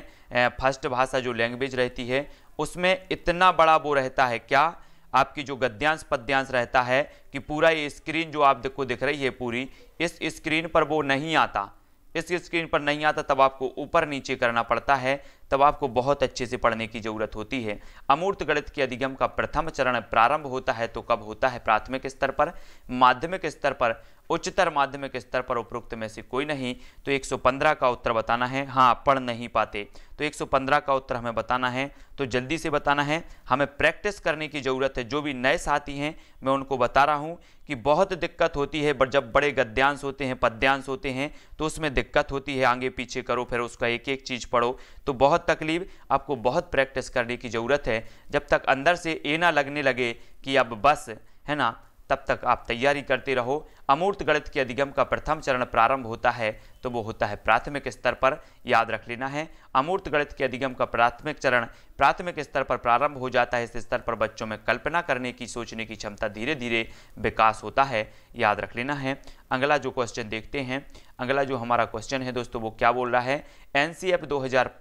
Speaker 1: फर्स्ट भाषा जो लैंग्वेज रहती है उसमें इतना बड़ा वो रहता है क्या आपकी जो गद्यांश पद्यांश रहता है कि पूरा ये स्क्रीन जो आप देखो दिख रही है पूरी इस स्क्रीन पर वो नहीं आता इस स्क्रीन पर नहीं आता तब आपको ऊपर नीचे करना पड़ता है तब आपको बहुत अच्छे से पढ़ने की जरूरत होती है अमूर्त गणित के अधिगम का प्रथम चरण प्रारंभ होता है तो कब होता है प्राथमिक स्तर पर माध्यमिक स्तर पर उच्चतर माध्यमिक स्तर पर उपरोक्त में से कोई नहीं तो 115 का उत्तर बताना है हाँ पढ़ नहीं पाते तो 115 का उत्तर हमें बताना है तो जल्दी से बताना है हमें प्रैक्टिस करने की ज़रूरत है जो भी नए साथी हैं मैं उनको बता रहा हूँ कि बहुत दिक्कत होती है बट जब बड़े गद्यांश होते हैं पद्यांश होते हैं तो उसमें दिक्कत होती है आगे पीछे करो फिर उसका एक एक चीज़ पढ़ो तो बहुत तकलीफ आपको बहुत प्रैक्टिस करने की ज़रूरत है जब तक अंदर से ए ना लगने लगे कि अब बस है ना तब तक आप तैयारी करते रहो अमूर्त गणित के अधिगम का प्रथम चरण प्रारंभ होता है तो वो होता है प्राथमिक स्तर पर याद रख लेना है अमूर्त गणित के अधिगम का प्राथमिक चरण प्राथमिक स्तर पर प्रारंभ हो जाता है इस स्तर पर बच्चों में कल्पना करने की सोचने की क्षमता धीरे धीरे विकास होता है याद रख लेना है अगला जो क्वेश्चन देखते हैं अगला जो हमारा क्वेश्चन है दोस्तों वो क्या बोल रहा है एन सी एफ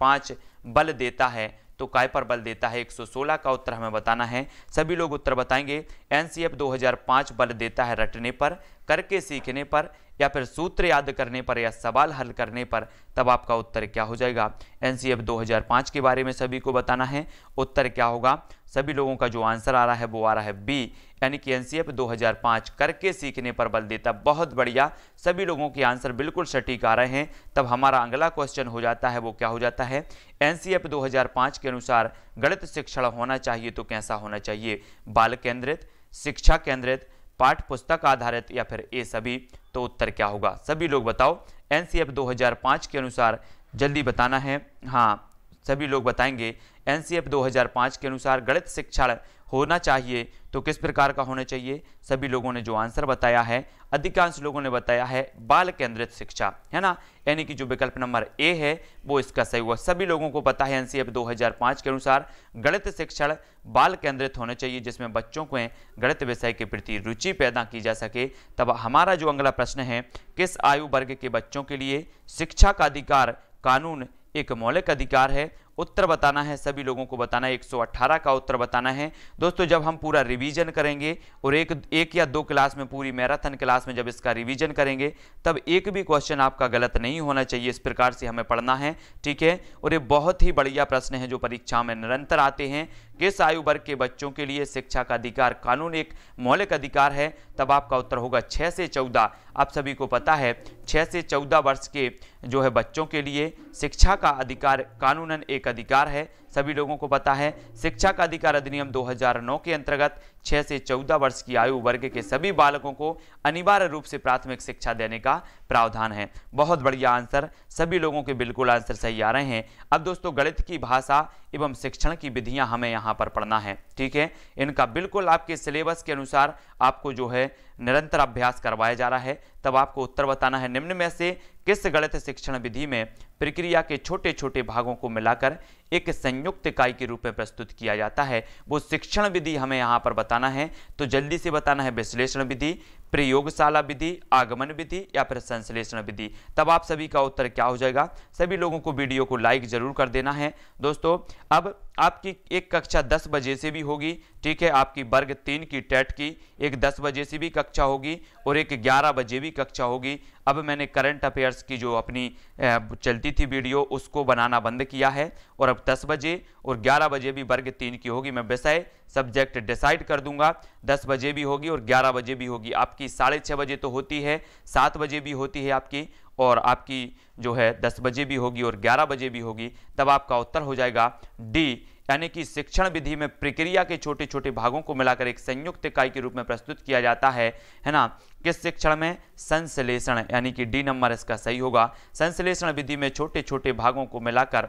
Speaker 1: बल देता है तो काय पर बल देता है 116 का उत्तर हमें बताना है सभी लोग उत्तर बताएंगे एन 2005 बल देता है रटने पर करके सीखने पर या फिर सूत्र याद करने पर या सवाल हल करने पर तब आपका उत्तर क्या हो जाएगा एन 2005 के बारे में सभी को बताना है उत्तर क्या होगा सभी लोगों का जो आंसर आ रहा है वो आ रहा है बी यानी कि एन 2005 करके सीखने पर बल देता बहुत बढ़िया सभी लोगों के आंसर बिल्कुल सटीक आ रहे हैं तब हमारा अगला क्वेश्चन हो जाता है वो क्या हो जाता है एन 2005 के अनुसार गणित शिक्षण होना चाहिए तो कैसा होना चाहिए बाल केंद्रित शिक्षा केंद्रित पाठ पुस्तक आधारित या फिर ए सभी तो उत्तर क्या होगा सभी लोग बताओ एन 2005 के अनुसार जल्दी बताना है हाँ सभी लोग बताएंगे एन 2005 के अनुसार गणित शिक्षण होना चाहिए तो किस प्रकार का होना चाहिए सभी लोगों ने जो आंसर बताया है अधिकांश लोगों ने बताया है बाल केंद्रित शिक्षा है ना यानी कि जो विकल्प नंबर ए है वो इसका सही हुआ सभी लोगों को पता है एनसीएफ 2005 के अनुसार गणित शिक्षण बाल केंद्रित होना चाहिए जिसमें बच्चों को गणित विषय के प्रति रुचि पैदा की जा सके तब हमारा जो अगला प्रश्न है किस आयु वर्ग के बच्चों के लिए शिक्षा का अधिकार कानून एक मौलिक अधिकार है उत्तर बताना है सभी लोगों को बताना है 118 का उत्तर बताना है दोस्तों जब हम पूरा रिवीजन करेंगे और एक एक या दो क्लास में पूरी मैराथन क्लास में जब इसका रिवीजन करेंगे तब एक भी क्वेश्चन आपका गलत नहीं होना चाहिए इस प्रकार से हमें पढ़ना है ठीक है और ये बहुत ही बढ़िया प्रश्न है जो परीक्षा में निरंतर आते हैं किस आयु वर्ग के बच्चों के लिए शिक्षा का अधिकार कानून एक मौलिक अधिकार है तब आपका उत्तर होगा छः से चौदह आप सभी को पता है छः से चौदह वर्ष के जो है बच्चों के लिए शिक्षा का अधिकार कानूनन एक अधिकार है सभी लोगों को पता है शिक्षा का अधिकार अधिनियम 2009 के अंतर्गत 6 से 14 वर्ष की आयु वर्ग के सभी बालकों को अनिवार्य रूप से प्राथमिक शिक्षा देने का प्रावधान है बहुत बढ़िया आंसर सभी लोगों के बिल्कुल आंसर सही आ रहे हैं अब दोस्तों गणित की भाषा एवं शिक्षण की विधियां हमें यहाँ पर पढ़ना है ठीक है इनका बिल्कुल आपके सिलेबस के अनुसार आपको जो है निरंतर अभ्यास करवाया जा रहा है तब आपको उत्तर बताना है निम्न में से किस गणित शिक्षण विधि में प्रक्रिया के छोटे छोटे भागों को मिलाकर एक संयुक्त इकाई के रूप में प्रस्तुत किया जाता है वो शिक्षण विधि हमें यहाँ पर बताना है तो जल्दी से बताना है विश्लेषण विधि प्रयोगशाला विधि आगमन विधि या फिर संश्लेषण विधि तब आप सभी का उत्तर क्या हो जाएगा सभी लोगों को वीडियो को लाइक जरूर कर देना है दोस्तों अब आपकी एक कक्षा 10 बजे से भी होगी ठीक है आपकी वर्ग तीन की टेट की एक 10 बजे से भी कक्षा होगी और एक 11 बजे भी कक्षा होगी अब मैंने करंट अफेयर्स की जो अपनी चलती थी वीडियो उसको बनाना बंद किया है और अब 10 बजे और 11 बजे भी वर्ग तीन की होगी मैं विषय सब्जेक्ट डिसाइड कर दूंगा 10 बजे भी होगी और 11 बजे भी होगी आपकी साढ़े छः बजे तो होती है सात बजे भी होती है आपकी और आपकी जो है 10 बजे भी होगी और 11 बजे भी होगी तब आपका उत्तर हो जाएगा डी यानी कि शिक्षण विधि में प्रक्रिया के छोटे छोटे भागों को मिलाकर एक संयुक्त इकाई के रूप में प्रस्तुत किया जाता है है ना किस शिक्षण में संश्लेषण यानी कि डी नंबर इसका सही होगा संश्लेषण विधि में छोटे छोटे भागों को मिलाकर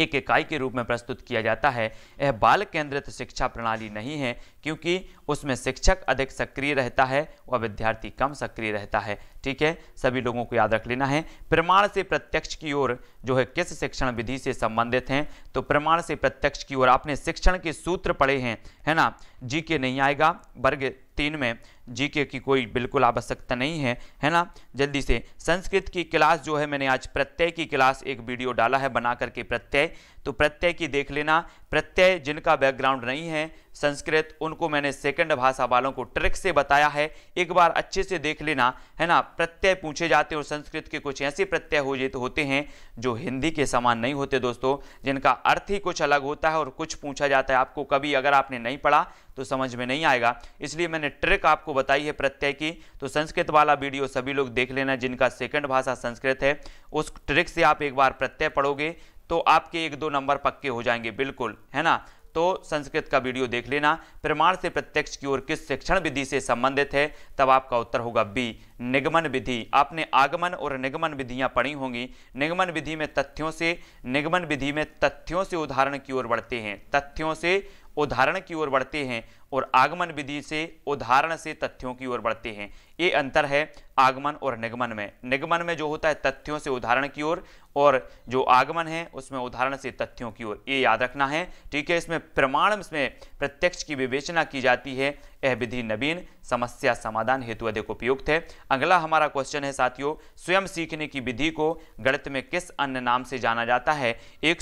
Speaker 1: एक इकाई के रूप में प्रस्तुत किया जाता है यह बाल केंद्रित शिक्षा प्रणाली नहीं है क्योंकि उसमें शिक्षक अधिक सक्रिय रहता है और विद्यार्थी कम सक्रिय रहता है ठीक है सभी लोगों को याद रख लेना है प्रमाण से प्रत्यक्ष की ओर जो है किस शिक्षण विधि से संबंधित हैं तो प्रमाण से प्रत्यक्ष की ओर आपने शिक्षण के सूत्र पढ़े हैं है ना जी के नहीं आएगा वर्ग तीन में जीके की कोई बिल्कुल आवश्यकता नहीं है है ना जल्दी से संस्कृत की क्लास जो है मैंने आज प्रत्यय की क्लास एक वीडियो डाला है बना करके प्रत्यय तो प्रत्यय की देख लेना प्रत्यय जिनका बैकग्राउंड नहीं है संस्कृत उनको मैंने सेकंड भाषा वालों को ट्रिक से बताया है एक बार अच्छे से देख लेना है ना प्रत्यय पूछे जाते और संस्कृत के कुछ ऐसे प्रत्यय हो जाते होते हैं जो हिंदी के समान नहीं होते दोस्तों जिनका अर्थ ही कुछ अलग होता है और कुछ पूछा जाता है आपको कभी अगर आपने नहीं पढ़ा तो समझ में नहीं आएगा इसलिए मैंने ट्रिक आपको बताई है प्रत्यय की तो संस्कृत वाला वीडियो सभी लोग देख लेना जिनका सेकंड भाषा संस्कृत है उस ट्रिक से आप एक बार प्रत्यय पढ़ोगे तो आपके एक दो नंबर पक्के हो जाएंगे बिल्कुल है ना तो संस्कृत का वीडियो देख लेना प्रमाण से प्रत्यक्ष की ओर किस शिक्षण विधि से संबंधित है तब आपका उत्तर होगा बी निगमन विधि आपने आगमन और निगमन विधियां पढ़ी होंगी निगमन विधि में तथ्यों से निगमन विधि में तथ्यों से उदाहरण की ओर बढ़ते हैं तथ्यों से उदाहरण की ओर बढ़ते हैं और आगमन विधि से उदाहरण से तथ्यों की ओर बढ़ते हैं ये अंतर है आगमन और निगमन में निगमन में जो होता है तथ्यों से उदाहरण की ओर और, और जो आगमन है उसमें उदाहरण से तथ्यों की ओर ये याद रखना है ठीक है इसमें प्रमाण इसमें प्रत्यक्ष की विवेचना की जाती है यह विधि नवीन समस्या समाधान हेतु अधिक उपयुक्त है अगला हमारा क्वेश्चन है साथियों स्वयं सीखने की विधि को गणित में किस अन्य नाम से जाना जाता है एक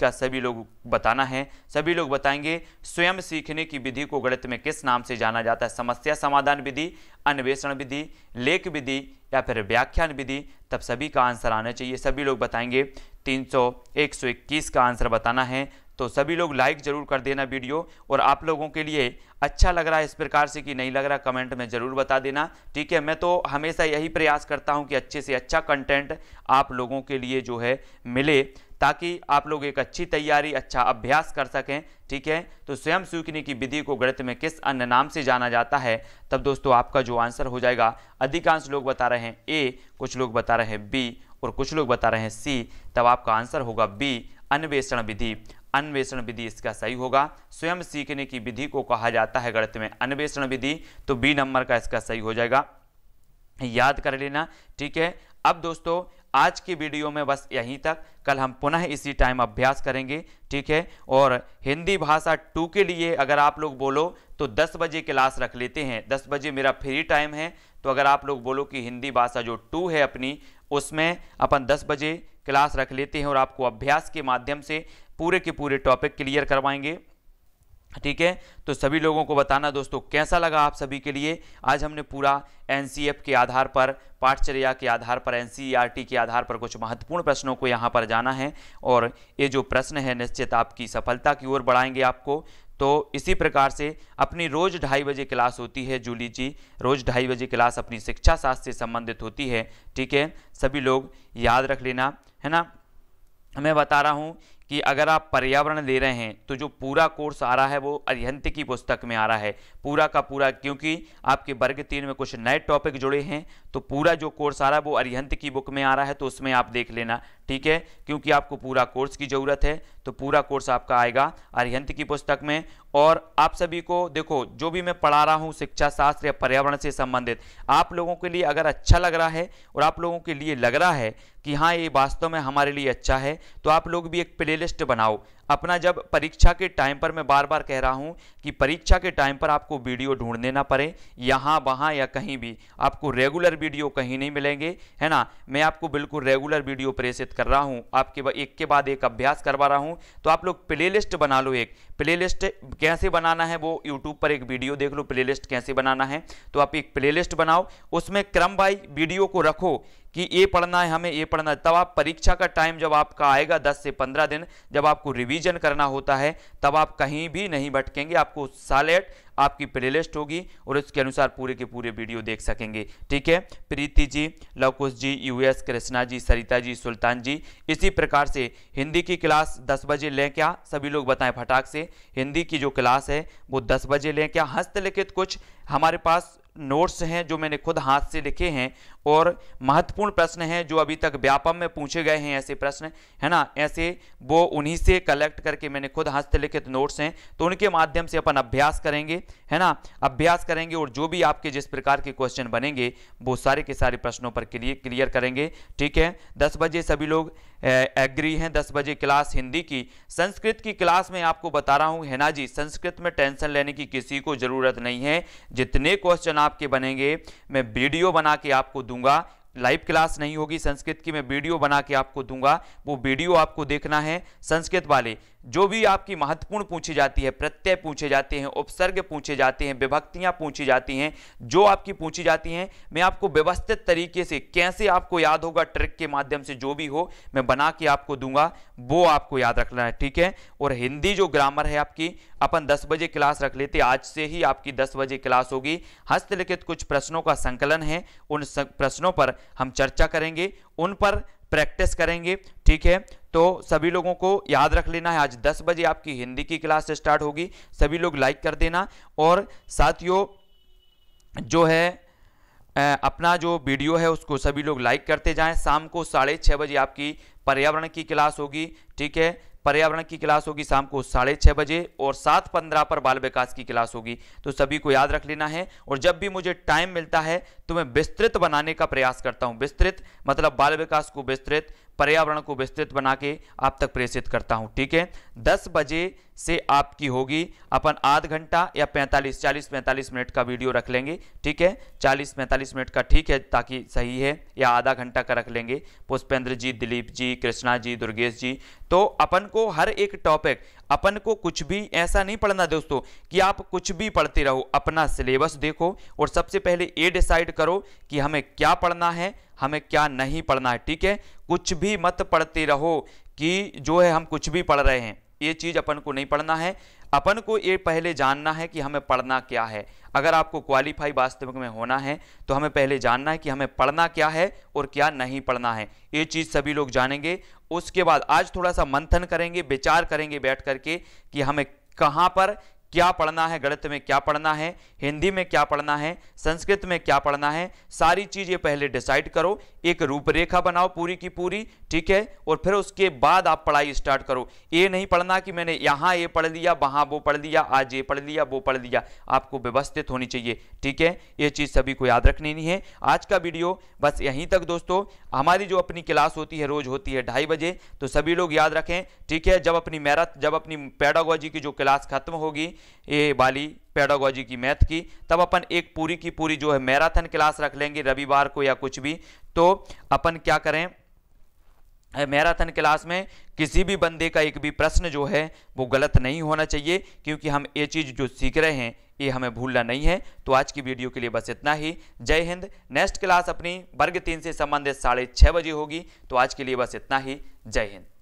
Speaker 1: का सभी लोग बताना है सभी लोग बताएंगे स्वयं सीखने की विधि को भूगणित में किस नाम से जाना जाता है समस्या समाधान विधि अन्वेषण विधि लेख विधि या फिर व्याख्यान विधि तब सभी का आंसर आना चाहिए सभी लोग बताएंगे तीन सौ एक सौ इक्कीस का आंसर बताना है तो सभी लोग लाइक ज़रूर कर देना वीडियो और आप लोगों के लिए अच्छा लग रहा है इस प्रकार से कि नहीं लग रहा कमेंट में ज़रूर बता देना ठीक है मैं तो हमेशा यही प्रयास करता हूँ कि अच्छे से अच्छा कंटेंट आप लोगों के लिए जो है मिले ताकि आप लोग एक अच्छी तैयारी अच्छा अभ्यास कर सकें ठीक है तो स्वयं सूखने की विधि को गणित में किस अन्य नाम से जाना जाता है तब दोस्तों आपका जो आंसर हो जाएगा अधिकांश लोग बता रहे हैं ए कुछ लोग बता रहे हैं बी और कुछ लोग बता रहे हैं सी तब आपका आंसर होगा बी अन्वेषण विधि अन्वेषण विधि इसका सही होगा स्वयं सीखने की विधि को कहा जाता है गणित में अन्वेषण विधि तो बी नंबर का इसका सही हो जाएगा याद कर लेना ठीक है अब दोस्तों आज की वीडियो में बस यहीं तक कल हम पुनः इसी टाइम अभ्यास करेंगे ठीक है और हिंदी भाषा टू के लिए अगर आप लोग बोलो तो 10 बजे क्लास रख लेते हैं 10 बजे मेरा फ्री टाइम है तो अगर आप लोग बोलो कि हिंदी भाषा जो टू है अपनी उसमें अपन 10 बजे क्लास रख लेते हैं और आपको अभ्यास के माध्यम से पूरे के पूरे टॉपिक क्लियर करवाएंगे ठीक है तो सभी लोगों को बताना दोस्तों कैसा लगा आप सभी के लिए आज हमने पूरा एनसीएफ के आधार पर पाठचर्या के आधार पर एनसीईआरटी के आधार पर कुछ महत्वपूर्ण प्रश्नों को यहाँ पर जाना है और ये जो प्रश्न है निश्चित आपकी सफलता की ओर बढ़ाएंगे आपको तो इसी प्रकार से अपनी रोज़ ढाई बजे क्लास होती है जूली जी रोज़ ढाई बजे क्लास अपनी शिक्षा शास्त्र से संबंधित होती है ठीक है सभी लोग याद रख लेना है ना मैं बता रहा हूँ कि अगर आप पर्यावरण दे रहे हैं तो जो पूरा कोर्स आ रहा है वो अरिहंत की पुस्तक में आ रहा है पूरा का पूरा क्योंकि आपके वर्ग तीन में कुछ नए टॉपिक जुड़े हैं तो पूरा जो कोर्स आ रहा है वो अरिहंत की बुक में आ रहा है तो उसमें आप देख लेना ठीक है क्योंकि आपको पूरा कोर्स की ज़रूरत है तो पूरा कोर्स आपका आएगा अरिहंत की पुस्तक में और आप सभी को देखो जो भी मैं पढ़ा रहा हूँ शिक्षा शास्त्र या पर्यावरण से संबंधित आप लोगों के लिए अगर अच्छा लग रहा है और आप लोगों के लिए लग रहा है कि हाँ ये वास्तव में हमारे लिए अच्छा है तो आप लोग भी एक प्ले बनाओ अपना जब परीक्षा के टाइम पर मैं बार बार कह रहा हूँ कि परीक्षा के टाइम पर आपको वीडियो ढूंढने ना पड़े यहाँ वहाँ या कहीं भी आपको रेगुलर वीडियो कहीं नहीं मिलेंगे है ना मैं आपको बिल्कुल रेगुलर वीडियो प्रेषित कर रहा हूँ आपके एक के बाद एक अभ्यास करवा रहा हूँ तो आप लोग प्ले बना लो एक प्ले कैसे बनाना है वो यूट्यूब पर एक वीडियो देख लो प्ले कैसे बनाना है तो आप एक प्ले बनाओ उसमें क्रम बाई वीडियो को रखो कि ये पढ़ना है हमें ये पढ़ना है तब आप परीक्षा का टाइम जब आपका आएगा 10 से 15 दिन जब आपको रिवीजन करना होता है तब आप कहीं भी नहीं भटकेंगे आपको सालेट आपकी प्लेलिस्ट होगी और उसके अनुसार पूरे के पूरे वीडियो देख सकेंगे ठीक है प्रीति जी लवकुश जी यूएस कृष्णा जी सरिता जी सुल्तान जी इसी प्रकार से हिंदी की क्लास 10 बजे लें क्या सभी लोग बताएं फटाक से हिंदी की जो क्लास है वो 10 बजे लें क्या हस्तलिखित कुछ हमारे पास नोट्स हैं जो मैंने खुद हाथ से लिखे हैं और महत्वपूर्ण प्रश्न हैं जो अभी तक व्यापम में पूछे गए हैं ऐसे प्रश्न है ना ऐसे वो उन्हीं से कलेक्ट करके मैंने खुद हाथ से लिखित नोट्स हैं तो उनके माध्यम से अपन अभ्यास करेंगे है ना अभ्यास करेंगे और जो भी आपके जिस प्रकार के क्वेश्चन बनेंगे वो सारे के सारे प्रश्नों पर क्लियर करेंगे ठीक है दस बजे सभी लोग एग्री हैं दस बजे क्लास हिंदी की संस्कृत की क्लास में आपको बता रहा हूँ हैना जी संस्कृत में टेंशन लेने की किसी को ज़रूरत नहीं है जितने क्वेश्चन आपके बनेंगे मैं वीडियो बना के आपको दूंगा लाइव क्लास नहीं होगी संस्कृत की मैं वीडियो बना के आपको दूंगा वो वीडियो आपको देखना है संस्कृत वाले जो भी आपकी महत्वपूर्ण पूछी जाती है प्रत्यय पूछे जाते हैं उपसर्ग पूछे जाते हैं विभक्तियां पूछी जाती हैं जो आपकी पूछी जाती हैं मैं आपको व्यवस्थित तरीके से कैसे आपको याद होगा ट्रिक के माध्यम से जो भी हो मैं बना के आपको दूंगा वो आपको याद रखना है ठीक है और हिंदी जो ग्रामर है आपकी अपन दस बजे क्लास रख लेते आज से ही आपकी दस बजे क्लास होगी हस्तलिखित कुछ प्रश्नों का संकलन है उन प्रश्नों पर हम चर्चा करेंगे उन पर प्रैक्टिस करेंगे ठीक है तो सभी लोगों को याद रख लेना है आज 10 बजे आपकी हिंदी की क्लास स्टार्ट होगी सभी लोग लाइक कर देना और साथियों जो है अपना जो वीडियो है उसको सभी लोग लाइक करते जाएं शाम को साढ़े छः बजे आपकी पर्यावरण की क्लास होगी ठीक है पर्यावरण की क्लास होगी शाम को साढ़े छः बजे और सात पंद्रह पर बाल विकास की क्लास होगी तो सभी को याद रख लेना है और जब भी मुझे टाइम मिलता है तो मैं विस्तृत बनाने का प्रयास करता हूँ विस्तृत मतलब बाल विकास को विस्तृत पर्यावरण को विस्तृत बना के आप तक प्रेषित करता हूँ ठीक है दस बजे से आपकी होगी अपन आध घंटा या 45 40 45 मिनट का वीडियो रख लेंगे ठीक है 40 45 मिनट का ठीक है ताकि सही है या आधा घंटा का रख लेंगे पुष्पेंद्र जी दिलीप जी कृष्णा जी दुर्गेश जी तो अपन को हर एक टॉपिक अपन को कुछ भी ऐसा नहीं पढ़ना दोस्तों कि आप कुछ भी पढ़ते रहो अपना सिलेबस देखो और सबसे पहले ये डिसाइड करो कि हमें क्या पढ़ना है हमें क्या नहीं पढ़ना है ठीक है कुछ भी मत पढ़ते रहो कि जो है हम कुछ भी पढ़ रहे हैं ये चीज़ अपन को नहीं पढ़ना है अपन को ये पहले जानना है कि हमें पढ़ना क्या है अगर आपको क्वालिफाई वास्तविक में होना है तो हमें पहले जानना है कि हमें पढ़ना क्या है और क्या नहीं पढ़ना है ये चीज़ सभी लोग जानेंगे उसके बाद आज थोड़ा सा मंथन करेंगे विचार करेंगे बैठ करके कि हमें कहाँ पर क्या पढ़ना है गणित में क्या पढ़ना है हिंदी में क्या पढ़ना है संस्कृत में क्या पढ़ना है सारी चीज़ें पहले डिसाइड करो एक रूपरेखा बनाओ पूरी की पूरी ठीक है और फिर उसके बाद आप पढ़ाई स्टार्ट करो ये नहीं पढ़ना कि मैंने यहाँ ये पढ़ लिया वहाँ वो पढ़ लिया आज ये पढ़ लिया वो पढ़ लिया आपको व्यवस्थित होनी चाहिए ठीक है ये चीज़ सभी को याद रखनी नहीं है आज का वीडियो बस यहीं तक दोस्तों हमारी जो अपनी क्लास होती है रोज़ होती है ढाई बजे तो सभी लोग याद रखें ठीक है जब अपनी मेहनत जब अपनी पैडागोजी की जो क्लास खत्म होगी ये वाली पेडागोजी की मैथ की तब अपन एक पूरी की पूरी जो है मैराथन क्लास रख लेंगे रविवार को या कुछ भी तो अपन क्या करें मैराथन क्लास में किसी भी बंदे का एक भी प्रश्न जो है वो गलत नहीं होना चाहिए क्योंकि हम ये चीज़ जो सीख रहे हैं ये हमें भूलना नहीं है तो आज की वीडियो के लिए बस इतना ही जय हिंद नेक्स्ट क्लास अपनी वर्ग तीन से संबंधित साढ़े छः बजे होगी तो आज के लिए बस इतना ही जय हिंद